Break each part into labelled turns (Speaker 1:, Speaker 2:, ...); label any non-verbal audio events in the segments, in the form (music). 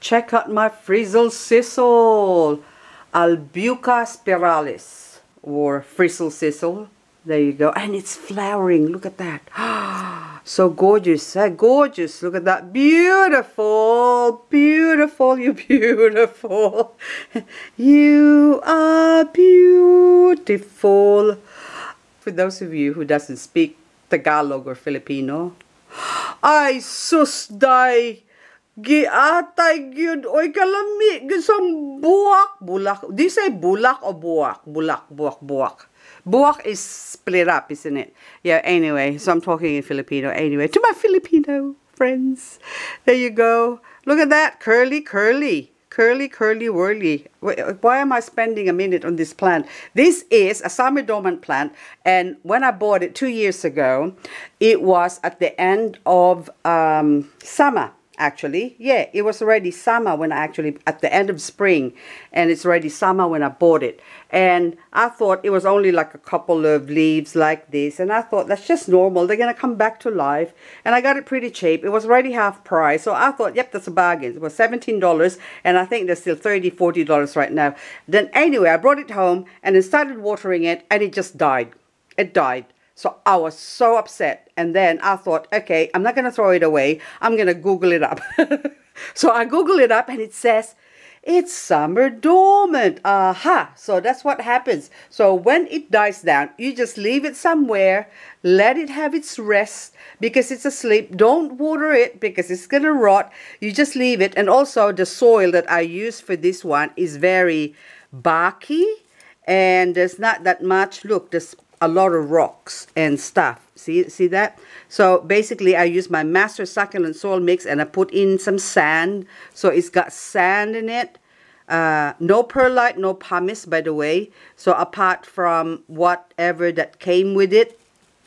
Speaker 1: Check out my Frizzle Sizzle Albuca spiralis or Frizzle Sizzle. There you go. And it's flowering. Look at that. (gasps) so gorgeous. Eh? Gorgeous. Look at that. Beautiful. Beautiful. You're beautiful. (laughs) you are beautiful. For those of you who doesn't speak Tagalog or Filipino, (gasps) I sus die giatay gyud oy kalami gisang bulak di say bulak o buak bulak buak buak. Buak is split up isn't it yeah anyway so i'm talking in filipino anyway to my filipino friends there you go look at that curly curly curly curly whirly why am i spending a minute on this plant this is a summer dormant plant and when i bought it two years ago it was at the end of um, summer actually. Yeah, it was already summer when I actually, at the end of spring, and it's already summer when I bought it. And I thought it was only like a couple of leaves like this, and I thought that's just normal. They're going to come back to life. And I got it pretty cheap. It was already half price, so I thought, yep, that's a bargain. It was $17, and I think they're still $30, $40 right now. Then anyway, I brought it home, and I started watering it, and it just died. It died. So I was so upset. And then I thought, okay, I'm not going to throw it away. I'm going to Google it up. (laughs) so I Google it up and it says, it's summer dormant. Aha. So that's what happens. So when it dies down, you just leave it somewhere, let it have its rest because it's asleep. Don't water it because it's going to rot. You just leave it. And also the soil that I use for this one is very barky and there's not that much. Look, there's a lot of rocks and stuff. See, see that? So basically I use my master succulent soil mix and I put in some sand. So it's got sand in it. Uh, no perlite, no pumice, by the way. So apart from whatever that came with it,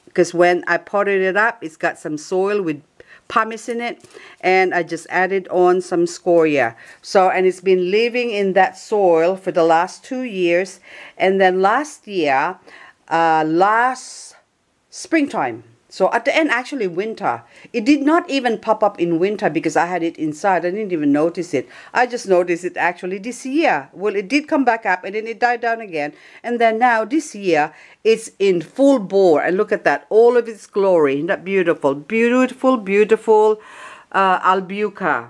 Speaker 1: because when I potted it up, it's got some soil with pumice in it and I just added on some scoria so and it's been living in that soil for the last two years and then last year uh, last springtime. So at the end, actually winter. It did not even pop up in winter because I had it inside. I didn't even notice it. I just noticed it actually this year. Well, it did come back up and then it died down again. And then now this year, it's in full bore. And look at that, all of its glory. Isn't that beautiful? Beautiful, beautiful uh, albuca.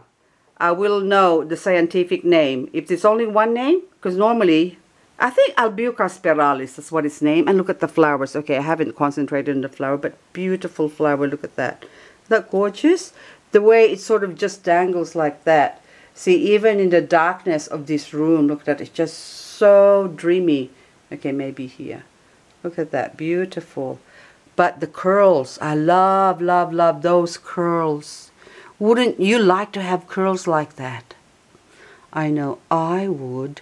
Speaker 1: I will know the scientific name. If there's only one name, because normally I think Albucas spiralis is what its name. And look at the flowers. Okay, I haven't concentrated on the flower, but beautiful flower. Look at that. Isn't that gorgeous? The way it sort of just dangles like that. See, even in the darkness of this room, look at that. It's just so dreamy. Okay, maybe here. Look at that. Beautiful. But the curls. I love, love, love those curls. Wouldn't you like to have curls like that? I know I would.